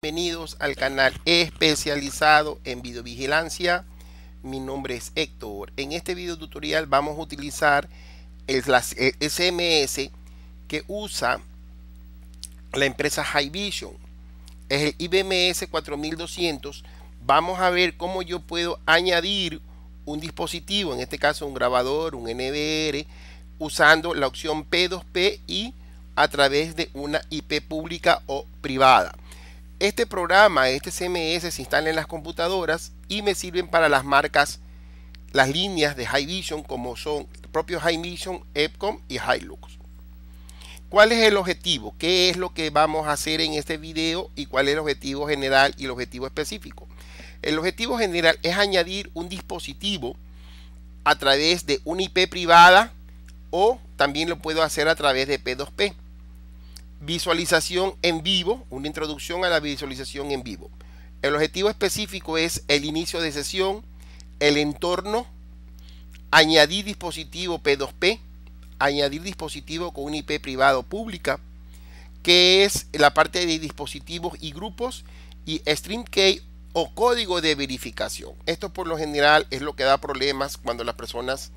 Bienvenidos al canal especializado en videovigilancia. Mi nombre es Héctor. En este video tutorial vamos a utilizar el, SMS eh, que usa la empresa Vision. Es el IBMS 4200. Vamos a ver cómo yo puedo añadir un dispositivo, en este caso un grabador, un NVR usando la opción P2P y a través de una IP pública o privada. Este programa, este CMS se instala en las computadoras y me sirven para las marcas, las líneas de High Vision como son propios High Vision, Epcom y Hilux. ¿Cuál es el objetivo? ¿Qué es lo que vamos a hacer en este video y cuál es el objetivo general y el objetivo específico? El objetivo general es añadir un dispositivo a través de una IP privada o también lo puedo hacer a través de P2P. Visualización en vivo, una introducción a la visualización en vivo. El objetivo específico es el inicio de sesión, el entorno, añadir dispositivo P2P, añadir dispositivo con un IP privado pública, que es la parte de dispositivos y grupos y stream o código de verificación. Esto por lo general es lo que da problemas cuando las personas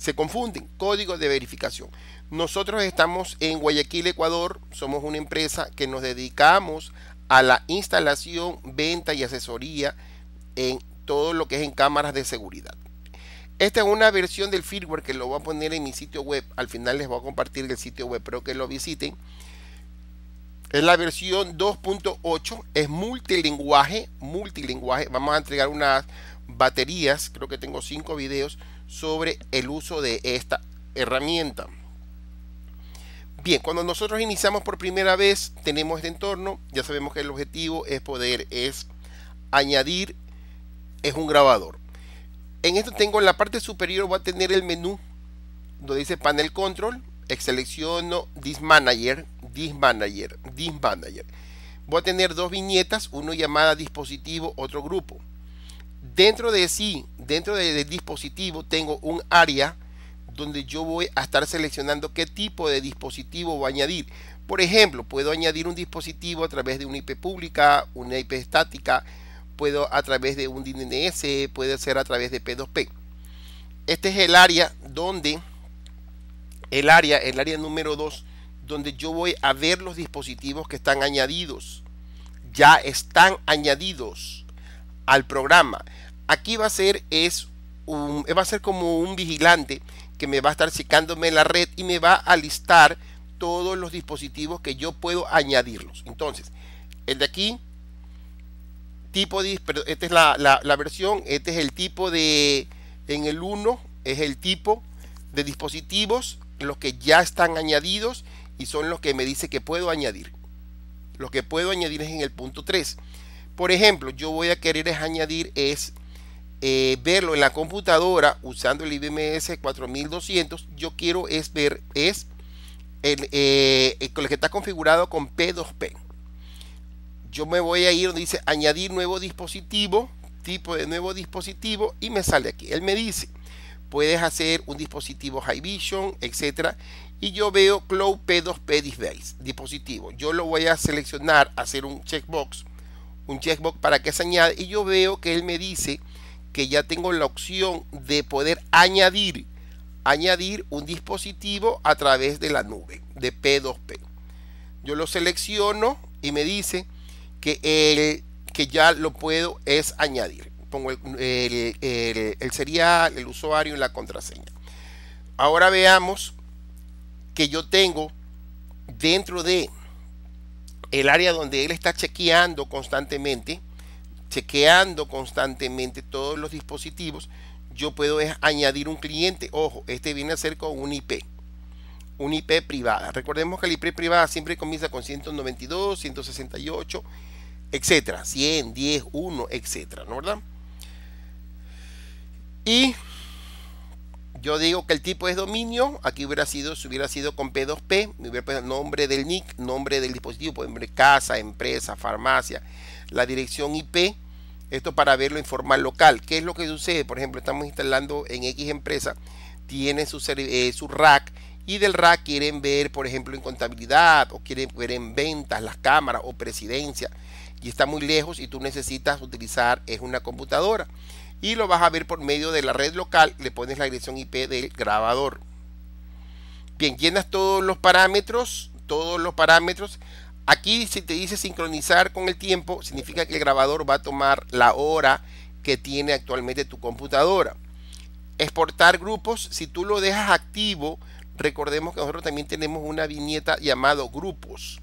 se confunden. Código de verificación. Nosotros estamos en Guayaquil, Ecuador. Somos una empresa que nos dedicamos a la instalación, venta y asesoría en todo lo que es en cámaras de seguridad. Esta es una versión del firmware que lo voy a poner en mi sitio web. Al final les voy a compartir el sitio web, pero que lo visiten. Es la versión 2.8, es multilinguaje, multilinguaje. Vamos a entregar unas baterías, creo que tengo cinco videos sobre el uso de esta herramienta. Bien, cuando nosotros iniciamos por primera vez, tenemos este entorno, ya sabemos que el objetivo es poder es añadir es un grabador. En esto tengo en la parte superior voy a tener el menú donde dice panel control, selecciono disk manager, disk manager, disk manager. Voy a tener dos viñetas, uno llamada dispositivo, otro grupo dentro de sí, dentro del dispositivo, tengo un área donde yo voy a estar seleccionando qué tipo de dispositivo voy a añadir. Por ejemplo, puedo añadir un dispositivo a través de una IP pública, una IP estática, puedo a través de un DNS, puede ser a través de P2P. Este es el área donde, el área, el área número 2, donde yo voy a ver los dispositivos que están añadidos. Ya están añadidos al programa. Aquí va a ser es un, va a ser como un vigilante que me va a estar secándome en la red y me va a listar todos los dispositivos que yo puedo añadirlos. Entonces, el de aquí, tipo de, esta es la, la, la, versión, este es el tipo de, en el 1, es el tipo de dispositivos, los que ya están añadidos y son los que me dice que puedo añadir. Lo que puedo añadir es en el punto 3. Por ejemplo, yo voy a querer es añadir es eh, verlo en la computadora usando el IBMS 4200. Yo quiero es ver es el, eh, el que está configurado con P2P. Yo me voy a ir donde dice añadir nuevo dispositivo, tipo de nuevo dispositivo y me sale aquí. Él me dice, puedes hacer un dispositivo High Vision, etcétera. Y yo veo Cloud P2P Display, dispositivo. Yo lo voy a seleccionar, hacer un checkbox un checkbox para que se añade y yo veo que él me dice que ya tengo la opción de poder añadir añadir un dispositivo a través de la nube de P2P. Yo lo selecciono y me dice que que ya lo puedo es añadir. Pongo el, el, el, el serial, el usuario y la contraseña. Ahora veamos que yo tengo dentro de el área donde él está chequeando constantemente, chequeando constantemente todos los dispositivos, yo puedo añadir un cliente. Ojo, este viene a ser con un IP, un IP privada. Recordemos que el IP privada siempre comienza con 192, 168, etcétera, 100, 10, 1, etcétera, ¿no verdad? Y yo digo que el tipo es dominio, aquí hubiera sido, si hubiera sido con P2P, me hubiera el nombre del NIC, nombre del dispositivo, por casa, empresa, farmacia, la dirección IP, esto para verlo en forma local. ¿Qué es lo que sucede? Por ejemplo, estamos instalando en X empresa, tiene su, RAC. Eh, su rack y del rack quieren ver, por ejemplo, en contabilidad o quieren ver en ventas, las cámaras o presidencia y está muy lejos y tú necesitas utilizar es una computadora y lo vas a ver por medio de la red local, le pones la dirección IP del grabador. Bien, llenas todos los parámetros, todos los parámetros. Aquí si te dice sincronizar con el tiempo, significa que el grabador va a tomar la hora que tiene actualmente tu computadora. Exportar grupos, si tú lo dejas activo, recordemos que nosotros también tenemos una viñeta llamado grupos.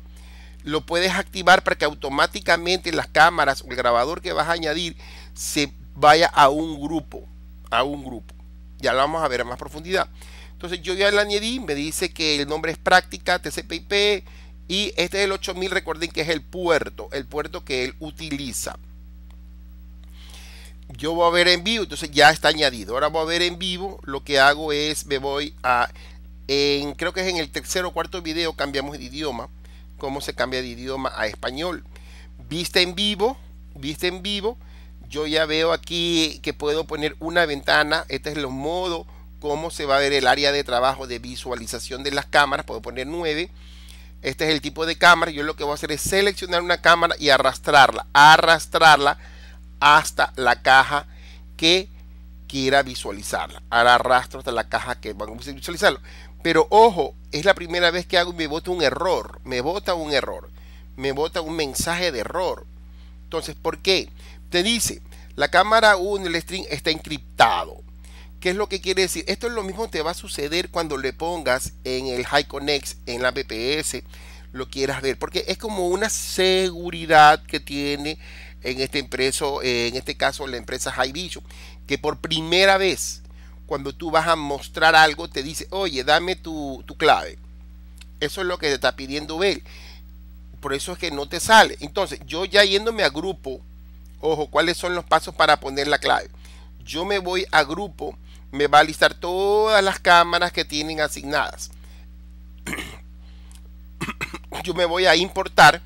Lo puedes activar para que automáticamente las cámaras o el grabador que vas a añadir se vaya a un grupo, a un grupo. Ya lo vamos a ver a más profundidad. Entonces yo ya le añadí me dice que el nombre es práctica, TCPIP, y este es el 8000, recuerden que es el puerto, el puerto que él utiliza. Yo voy a ver en vivo, entonces ya está añadido. Ahora voy a ver en vivo, lo que hago es, me voy a, en, creo que es en el tercer o cuarto video cambiamos de idioma, cómo se cambia de idioma a español. Vista en vivo, vista en vivo, yo ya veo aquí que puedo poner una ventana. Este es el modo cómo se va a ver el área de trabajo de visualización de las cámaras. Puedo poner 9. Este es el tipo de cámara. Yo lo que voy a hacer es seleccionar una cámara y arrastrarla. Arrastrarla hasta la caja que quiera visualizarla. Ahora arrastro hasta la caja que vamos a visualizarlo. Pero ojo, es la primera vez que hago y me bota un error. Me bota un error. Me bota un mensaje de error. Entonces, ¿por qué? te dice, la cámara 1, el string está encriptado. ¿Qué es lo que quiere decir? Esto es lo mismo que te va a suceder cuando le pongas en el High Connect, en la BPS, lo quieras ver, porque es como una seguridad que tiene en este empresa en este caso la empresa High que por primera vez cuando tú vas a mostrar algo te dice, oye, dame tu, tu clave. Eso es lo que te está pidiendo ver Por eso es que no te sale. Entonces, yo ya yéndome a grupo Ojo, ¿cuáles son los pasos para poner la clave? Yo me voy a grupo, me va a listar todas las cámaras que tienen asignadas. Yo me voy a importar,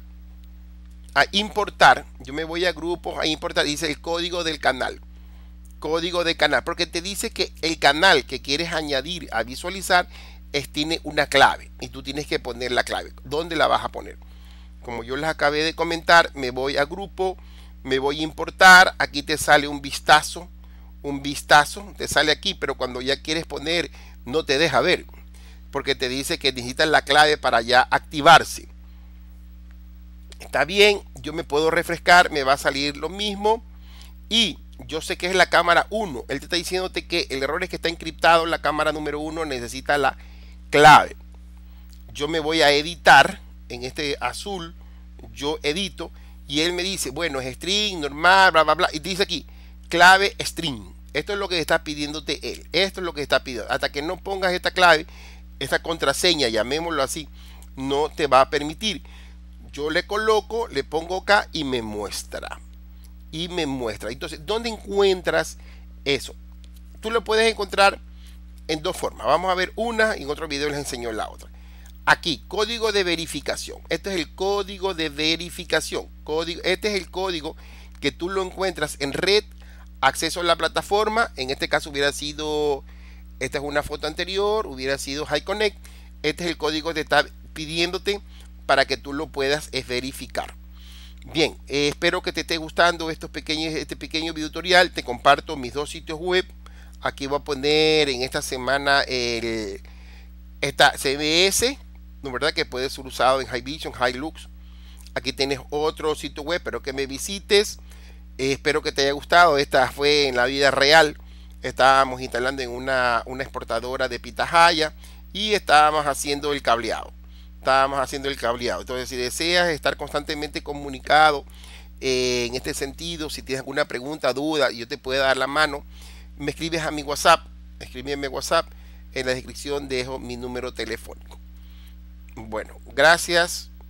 a importar, yo me voy a grupo, a importar, dice el código del canal. Código de canal, porque te dice que el canal que quieres añadir a visualizar es, tiene una clave y tú tienes que poner la clave. ¿Dónde la vas a poner? Como yo les acabé de comentar, me voy a grupo, me voy a importar, aquí te sale un vistazo, un vistazo, te sale aquí, pero cuando ya quieres poner no te deja ver, porque te dice que necesitas la clave para ya activarse. Está bien, yo me puedo refrescar, me va a salir lo mismo y yo sé que es la cámara 1, él te está diciéndote que el error es que está encriptado la cámara número 1 necesita la clave. Yo me voy a editar en este azul, yo edito y él me dice, bueno, es string, normal, bla, bla, bla. Y dice aquí, clave string. Esto es lo que está pidiéndote él. Esto es lo que está pidiendo. Hasta que no pongas esta clave, esta contraseña, llamémoslo así, no te va a permitir. Yo le coloco, le pongo acá y me muestra. Y me muestra. Entonces, ¿dónde encuentras eso? Tú lo puedes encontrar en dos formas. Vamos a ver una y en otro video les enseño la otra. Aquí, código de verificación. esto es el código de verificación este es el código que tú lo encuentras en red, acceso a la plataforma, en este caso hubiera sido, esta es una foto anterior, hubiera sido High Connect, este es el código que te está pidiéndote para que tú lo puedas verificar. Bien, eh, espero que te esté gustando estos pequeños, este pequeño video tutorial. Te comparto mis dos sitios web. Aquí voy a poner en esta semana el, esta CBS, ¿no verdad? Que puede ser usado en High Vision, High Lux Aquí tienes otro sitio web, espero que me visites. Eh, espero que te haya gustado. Esta fue en la vida real. Estábamos instalando en una, una exportadora de pitahaya y estábamos haciendo el cableado. Estábamos haciendo el cableado. Entonces, si deseas estar constantemente comunicado eh, en este sentido, si tienes alguna pregunta, duda, yo te puedo dar la mano, me escribes a mi WhatsApp. Escríbeme WhatsApp. En la descripción dejo mi número telefónico. Bueno, gracias.